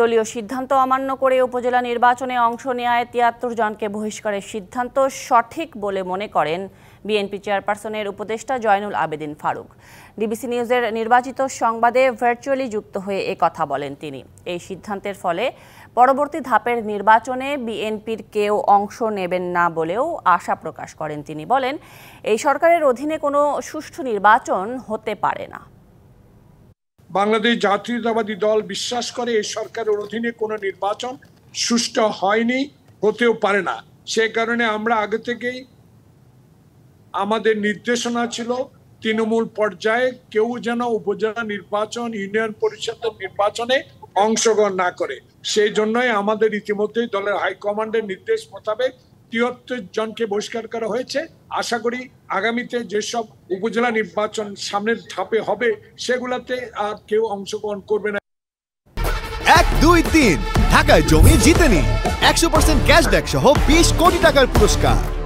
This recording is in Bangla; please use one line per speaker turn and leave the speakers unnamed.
দলীয় সিদ্ধান্ত অমান্য করে উপজেলা নির্বাচনে অংশ নেয় তিয়াত্তর জনকে বহিষ্কারের সিদ্ধান্ত সঠিক বলে মনে করেন বিএনপি চেয়ারপারসনের উপদেষ্টা জয়নুল আবেদিন ফারুক ডিবিসি নিউজের নির্বাচিত সংবাদে ভার্চুয়ালি যুক্ত হয়ে এ কথা বলেন তিনি এই সিদ্ধান্তের ফলে পরবর্তী ধাপের নির্বাচনে বিএনপির কেউ অংশ নেবেন না বলেও আশা প্রকাশ করেন তিনি বলেন এই সরকারের অধীনে কোনো সুষ্ঠু নির্বাচন হতে পারে না
বাংলাদেশ জাতীয়তাবাদী দল বিশ্বাস করে এই সরকারের অধীনে কোনো নির্বাচন সুষ্ঠু হয়নি হতেও পারে না সে কারণে আমরা আগে থেকেই আমাদের নির্দেশনা ছিল তৃণমূল পর্যায়ে কেউ যেন উপজেলা নির্বাচন ইউনিয়ন পরিষদের নির্বাচনে অংশগ্রহণ না করে সেই জন্যই আমাদের ইতিমধ্যেই দলের হাইকমান্ডের নির্দেশ মোতাবেক তিয়াত্তর জনকে বহিষ্কার করা হয়েছে আশা করি আগামীতে যেসব উপজেলা নির্বাচন সামনের ধাপে হবে সেগুলাতে আর কেউ অংশগ্রহণ করবে না এক দুই তিন ঢাকায় জমি জিতে একশো পার্সেন্ট ক্যাশব্যাক সহ বিশ কোটি টাকার পুরস্কার